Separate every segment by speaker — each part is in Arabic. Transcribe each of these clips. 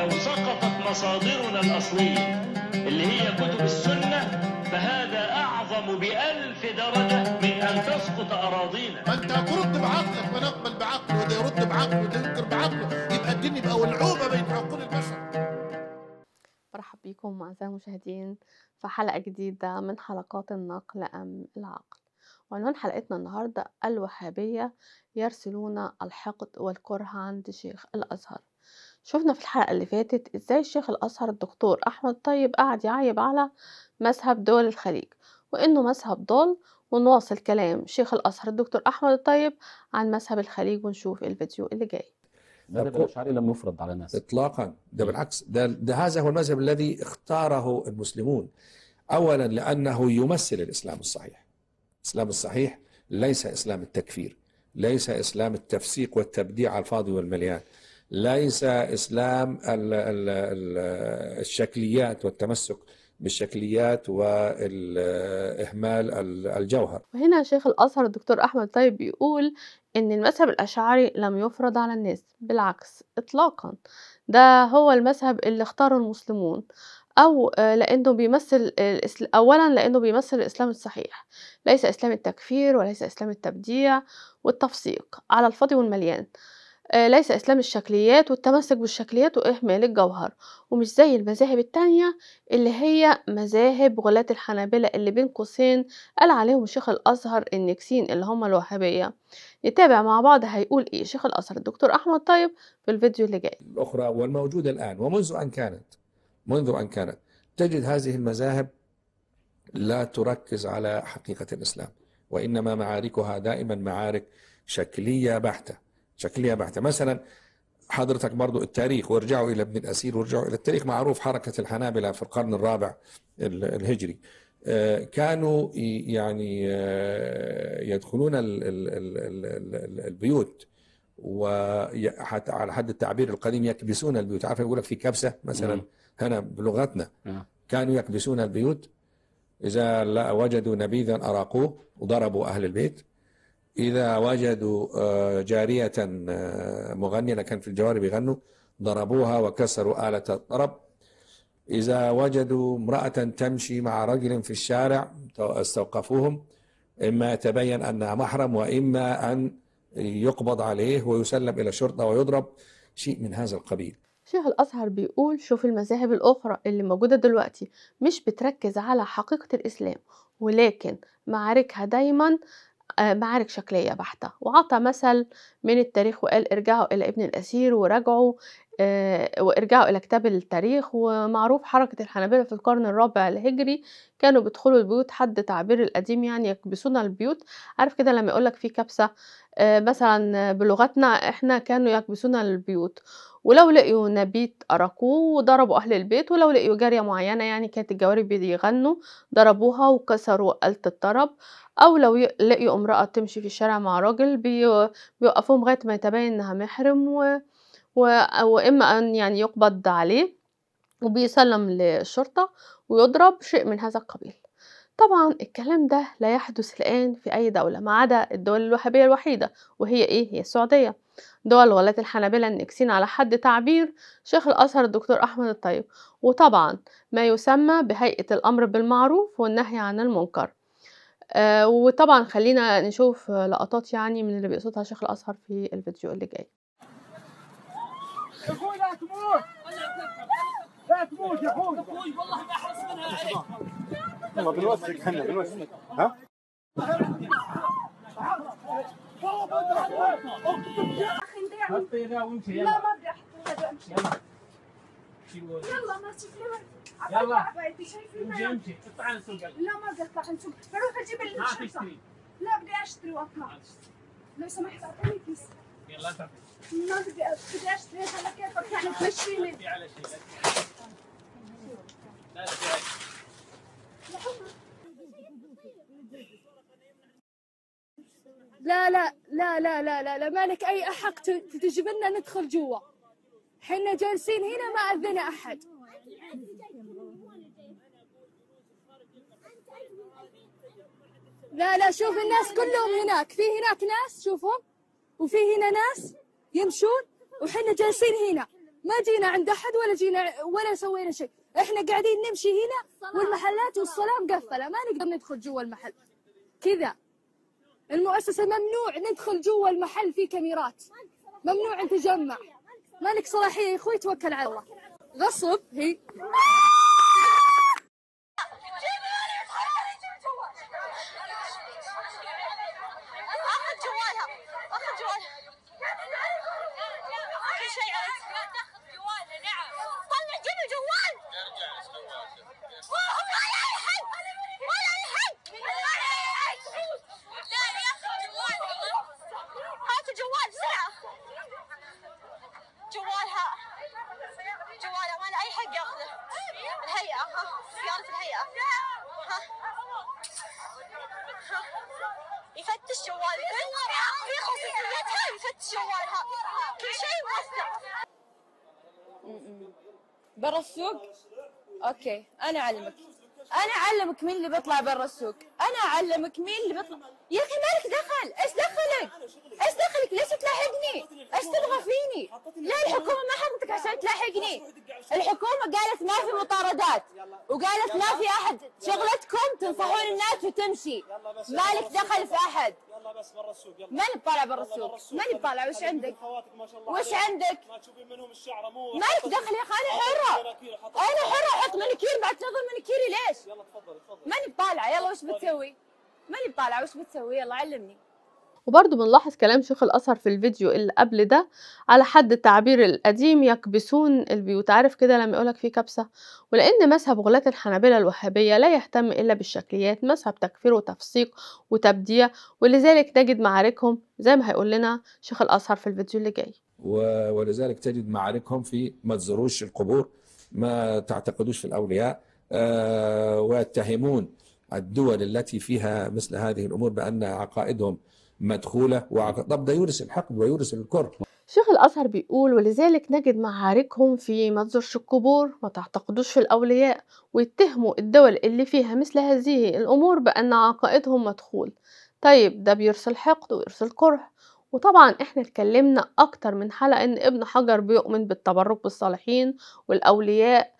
Speaker 1: لو سقطت مصادرنا الأصلية اللي هي كتب السنة فهذا أعظم بألف درجة من أن تسقط أراضينا فأنت أنت ترد بعقلك ونقبل بعقله وده يرد بعقله وده ينكر بعقله يبقى الدين يبقى
Speaker 2: ولعوبة بين عقول البشر مرحب بكم أعزائي المشاهدين في حلقة جديدة من حلقات النقل أم العقل وعنوان حلقتنا النهاردة الوهابية يرسلون الحقد والكره عند شيخ الأزهر شفنا في الحلقة اللي فاتت ازاي الشيخ الأزهر الدكتور أحمد طيب قعد يعيب على مذهب دول الخليج وإنه مذهب ضال ونواصل كلام شيخ الأزهر الدكتور أحمد الطيب عن مذهب الخليج ونشوف الفيديو اللي جاي
Speaker 1: مذهب الأشعري لم يفرض على الناس إطلاقا ده بالعكس ده, ده هذا هو المذهب الذي اختاره المسلمون أولا لأنه يمثل الإسلام الصحيح الإسلام الصحيح ليس إسلام التكفير ليس إسلام التفسيق والتبديع على الفاضي والمليان ليس اسلام الشكليات والتمسك بالشكليات واهمال الجوهر.
Speaker 2: وهنا شيخ الازهر الدكتور احمد طيب بيقول ان المذهب الاشعري لم يفرض على الناس بالعكس اطلاقا ده هو المذهب اللي اختاره المسلمون او آه، لانه بيمثل اولا لانه بيمثل الاسلام الصحيح ليس اسلام التكفير وليس اسلام التبديع والتفسيق على الفاضي والمليان آه، ليس إسلام الشكليات والتمسك بالشكليات وإهمال الجوهر ومش زي المذاهب التانية اللي هي مذاهب غلاة الحنابلة اللي بين قوسين قال عليهم شيخ الأزهر النكسين اللي هم الوهابية نتابع مع بعض هيقول إيه شيخ الأزهر الدكتور أحمد طيب في الفيديو اللي جاي
Speaker 1: الأخرى والموجودة الآن ومنذ أن كانت منذ أن كانت تجد هذه المذاهب لا تركز على حقيقة الإسلام وإنما معاركها دائما معارك شكلية بحتة شكلها بحتة مثلا حضرتك برضو التاريخ وارجعوا إلى ابن الأسير وارجعوا إلى التاريخ معروف حركة الحنابلة في القرن الرابع الهجري كانوا يعني يدخلون البيوت وحتى على حد التعبير القديم يكبسون البيوت عارف يقول لك في كبسه مثلا هنا بلغتنا آه. كانوا يكبسون البيوت اذا لا وجدوا نبيذا اراقوه وضربوا اهل البيت إذا وجدوا آه، جارية آه، مغنية لكن في الجوار بيغنوا ضربوها وكسروا آلة الطرب إذا وجدوا امرأة تمشي مع رجل في الشارع استوقفوهم إما تبين أنها محرم وإما أن يقبض عليه ويسلم إلى الشرطة ويضرب شيء من هذا القبيل
Speaker 2: شيخ الأزهر بيقول شوف المذاهب الأخرى اللي موجودة دلوقتي مش بتركز على حقيقة الإسلام ولكن معاركها دايما آه، معارك شكلية بحتة وعطى مثل من التاريخ وقال ارجعوا إلى ابن الأسير وراجعوا آه، وارجعوا إلى كتاب التاريخ ومعروف حركة الحنابلة في القرن الرابع الهجري كانوا بيدخلوا البيوت حد تعبير القديم يعني يكبسون البيوت عارف كده لما يقولك في كبسة آه، مثلا بلغتنا احنا كانوا يكبسون البيوت ولو لقيوا نبيت أرقوه وضربوا أهل البيت ولو لقيوا جارية معينة يعني كانت الجوارب بيغنوا ضربوها وكسروا آلة الطرب أو لو لقيوا امرأة تمشي في الشارع مع راجل بيوقفوهم لغاية ما يتبين إنها محرم و... وإما أن يعني يقبض عليه وبيسلم للشرطة ويضرب شيء من هذا القبيل طبعا الكلام ده لا يحدث الآن في أي دولة ما عدا الدول الوهابية الوحيدة وهي إيه؟ هي السعودية دول ولاة الحنابلة النكسين على حد تعبير شيخ الأزهر الدكتور أحمد الطيب وطبعا ما يسمى بهيئة الأمر بالمعروف والنهي عن المنكر آه وطبعا خلينا نشوف لقطات يعني من اللي بيقصدها شيخ الأزهر في الفيديو اللي جاي
Speaker 1: لا تموت لا تموت يا اخوي والله ما احرص منها عليك والله بنوثق احنا بنوثق ها لا ما بدي احط يلا يلا
Speaker 2: ما تشوفي يلا امشي امشي اطلع السوق لا ما بدي اطلع السوق بروح اجيب اللي لا بدي اشتري واطلع لو سمحت اعطيني كيس يلا تعطيك لا لا لا لا لا لا لا مالك اي احق تجبرنا ندخل جوا حنا جالسين هنا ما اذنا احد لا لا شوف الناس كلهم هناك في هناك ناس شوفهم وفي هنا ناس يمشون وحنا جالسين هنا ما جينا عند احد ولا جينا ولا سوينا شيء احنا قاعدين نمشي هنا والمحلات والصلاه مقفله ما نقدر ندخل جوا المحل كذا المؤسسه ممنوع ندخل جوا المحل في كاميرات ممنوع نتجمع مالك صلاحيه يا اخوي توكل على الله غصب هي الهيئة ها سيارة الهيئة يفتش في خصوصيتها أيوة. يفتش جوالها كل شيء موثق
Speaker 1: برا السوق؟ اوكي انا اعلمك انا
Speaker 2: اعلمك مين اللي بيطلع برا السوق انا اعلمك مين اللي بيطلع يا اخي مالك دخل ايش دخلك ايش دخلك ليش تلاحقني ايش تبغى فيني لا الحكومه ما حطتك عشان تلاحقني الحكومه قالت ما في قالت ما في احد شغلتكم تنصحون الناس وتمشي مالك دخل في احد يلا بس برا السوق يلا ماني طالع برا السوق ماني بطالع وش عندك؟ وش عندك؟ ما تشوفين منهم الشعره مو مالك دخل يا اخي انا حره انا حره احط منكير بعد تنظر منكيري ليش؟ يلا تفضل تفضل ماني بطالعه يلا وش طيب. بتسوي؟ ماني بطالعه وش بتسوي؟ يلا علمني وبرضه بنلاحظ كلام شيخ الأزهر في الفيديو اللي قبل ده على حد التعبير القديم يكبسون البيوت عارف كده لما يقولك في كبسة ولأن مذهب غلاة الحنابلة الوهابية لا يهتم إلا بالشكليات مذهب تكفير وتفسيق وتبديع ولذلك نجد معاركهم زي ما هيقول لنا شيخ الأزهر في الفيديو اللي جاي
Speaker 1: ولذلك تجد معاركهم في ما تزوروش القبور ما تعتقدوش في الأولياء آه، ويتهمون الدول التي فيها مثل هذه الأمور بأن عقائدهم مدخولة طب ده يورث الحقد ويورث الكر
Speaker 2: شيخ الأزهر بيقول ولذلك نجد معاركهم في ما تزورش القبور ما تعتقدوش في الأولياء ويتهموا الدول اللي فيها مثل هذه الأمور بأن عقائدهم مدخول طيب ده بيرث الحقد ويرث الكره وطبعا احنا اتكلمنا اكتر من حلقة ان ابن حجر بيؤمن بالتبرك بالصالحين والأولياء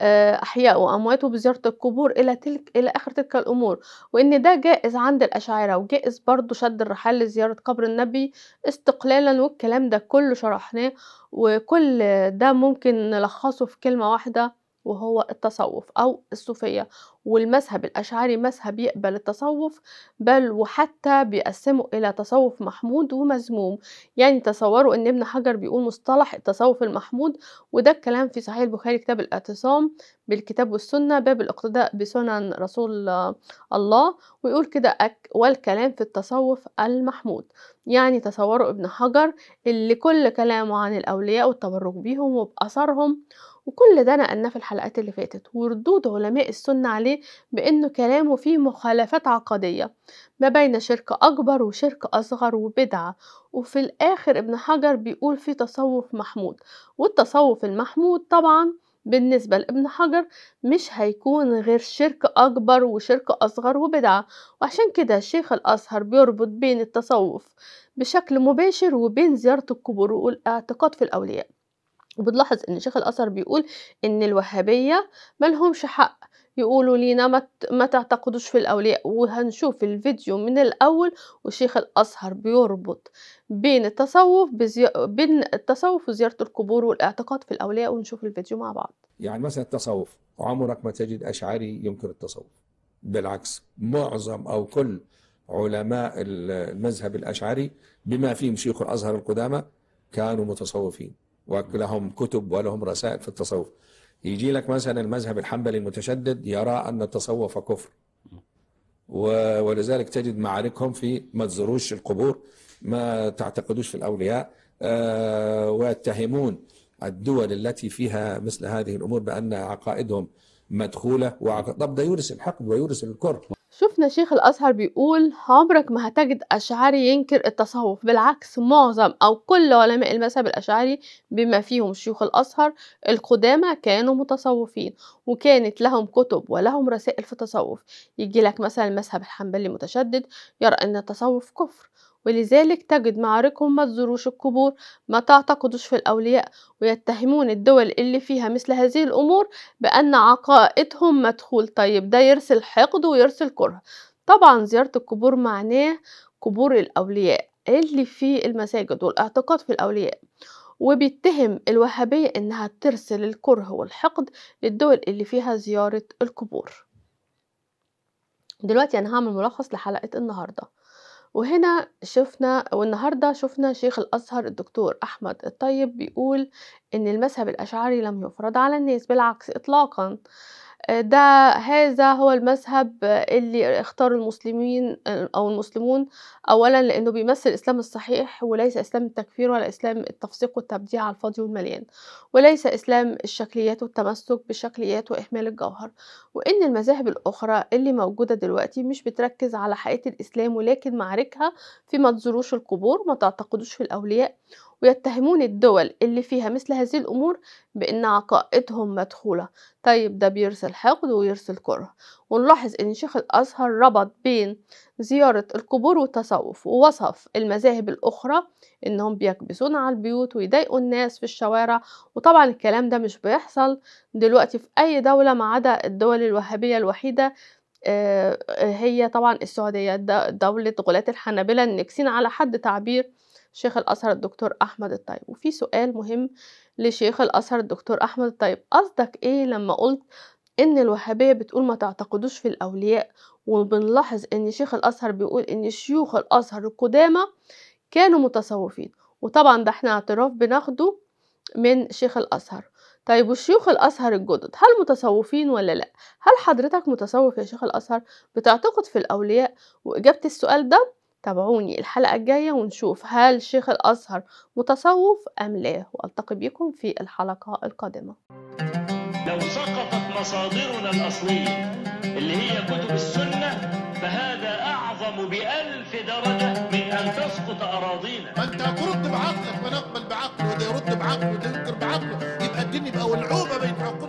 Speaker 2: آه، أحياء وأموات وبزيارة القبور إلى تلك إلى آخر تلك الأمور وإن ده جائز عند الأشاعرة وجائز برضو شد الرحال لزيارة قبر النبي استقلالا والكلام ده كله شرحناه وكل ده ممكن نلخصه في كلمة واحدة وهو التصوف أو الصوفية والمذهب الأشعري مذهب يقبل التصوف بل وحتى بيقسمه إلى تصوف محمود ومذموم يعني تصوروا إن ابن حجر بيقول مصطلح التصوف المحمود وده الكلام في صحيح البخاري كتاب الاعتصام بالكتاب والسنة باب الاقتداء بسنن رسول الله ويقول كده والكلام في التصوف المحمود يعني تصوروا ابن حجر اللي كل كلامه عن الأولياء والتبرك بيهم وبأثرهم وكل ده نقلناه في الحلقات اللي فاتت وردود علماء السنة عليه بأنه كلامه فيه مخالفات عقدية ما بين شرك أكبر وشرك أصغر وبدعة وفي الآخر ابن حجر بيقول في تصوف محمود والتصوف المحمود طبعا بالنسبة لابن حجر مش هيكون غير شرك أكبر وشرك أصغر وبدعة وعشان كده الشيخ الأزهر بيربط بين التصوف بشكل مباشر وبين زيارة القبور والاعتقاد في الأولياء وبتلاحظ ان شيخ الاثر بيقول ان الوهابيه لهمش حق يقولوا لينا ما ما تعتقدوش في الاولياء وهنشوف الفيديو من الاول وشيخ الازهر بيربط بين التصوف بزي... بين التصوف وزياره القبور والاعتقاد في الاولياء ونشوف الفيديو مع بعض
Speaker 1: يعني مثلا التصوف عمرك ما تجد اشعري ينكر التصوف بالعكس معظم او كل علماء المذهب الاشعري بما فيهم شيخ الازهر القدامى كانوا متصوفين ولهم كتب ولهم رسائل في التصوف يجي لك مثلا المذهب الحنبلي المتشدد يرى أن التصوف كفر ولذلك تجد معاركهم في ما تزوروش القبور ما تعتقدوش في الأولياء آه، ويتهمون الدول التي فيها مثل هذه الأمور بأن عقائدهم مدخولة وعقائد طب ده يورث الحقد ويورث الكره
Speaker 2: شفنا شيخ الأزهر بيقول عمرك ما هتجد أشعري ينكر التصوف بالعكس معظم أو كل علماء المذهب الأشعري بما فيهم شيوخ الأزهر القدامى كانوا متصوفين وكانت لهم كتب ولهم رسائل في التصوف يجي لك مثلا المذهب الحنبلي متشدد يرى أن التصوف كفر ولذلك تجد معاركهم ما تزوروش القبور ما تعتقدوش في الأولياء ويتهمون الدول اللي فيها مثل هذه الأمور بأن عقائدهم مدخول طيب ده يرسل حقد ويرسل كره طبعا زيارة القبور معناه قبور الأولياء اللي في المساجد والاعتقاد في الأولياء وبيتهم الوهابية إنها ترسل الكره والحقد للدول اللي فيها زيارة القبور دلوقتي أنا هعمل ملخص لحلقة النهاردة وهنا شفنا والنهاردة شفنا شيخ الأزهر الدكتور أحمد الطيب بيقول إن المذهب الأشعري لم يفرض على الناس بالعكس إطلاقا ده هذا هو المذهب اللي اختاره المسلمين أو المسلمون أولا لأنه بيمثل الإسلام الصحيح وليس إسلام التكفير ولا إسلام التفسيق والتبديع على الفاضي والمليان وليس إسلام الشكليات والتمسك بالشكليات وإهمال الجوهر وإن المذاهب الأخرى اللي موجودة دلوقتي مش بتركز على حقيقة الإسلام ولكن معاركها في ما تزوروش القبور ما تعتقدوش في الأولياء ويتهمون الدول اللي فيها مثل هذه الأمور بأن عقائدهم مدخولة طيب ده بيرسل حقد ويرسل كره ونلاحظ أن شيخ الأزهر ربط بين زيارة القبور والتصوف ووصف المذاهب الأخرى أنهم بيكبسون على البيوت ويضايقوا الناس في الشوارع وطبعا الكلام ده مش بيحصل دلوقتي في أي دولة ما عدا الدول الوهابية الوحيدة آه، آه، هي طبعا السعودية دولة غلات الحنابلة النكسين على حد تعبير شيخ الأزهر الدكتور أحمد الطيب وفي سؤال مهم لشيخ الأزهر الدكتور أحمد الطيب قصدك إيه لما قلت إن الوهابية بتقول ما تعتقدوش في الأولياء وبنلاحظ إن شيخ الأزهر بيقول إن شيوخ الأزهر القدامى كانوا متصوفين وطبعا ده احنا اعتراف بناخده من شيخ الأزهر طيب والشيوخ الأزهر الجدد هل متصوفين ولا لأ؟ هل حضرتك متصوف يا شيخ الأزهر؟ بتعتقد في الأولياء؟ وإجابة السؤال ده تابعوني الحلقة الجاية ونشوف هل شيخ الأزهر متصوف أم لا وألتقي بكم في الحلقة القادمة
Speaker 1: لو سقطت مصادرنا الأصلية اللي هي كتب السنة فهذا أعظم بألف درجة من أن تسقط أراضينا ما أنت هترد بعقلك ونقبل بعقله وده يرد بعقله وده ينكر بعقله يبقى
Speaker 2: الدنيا بقى ولعوبة بين حقوق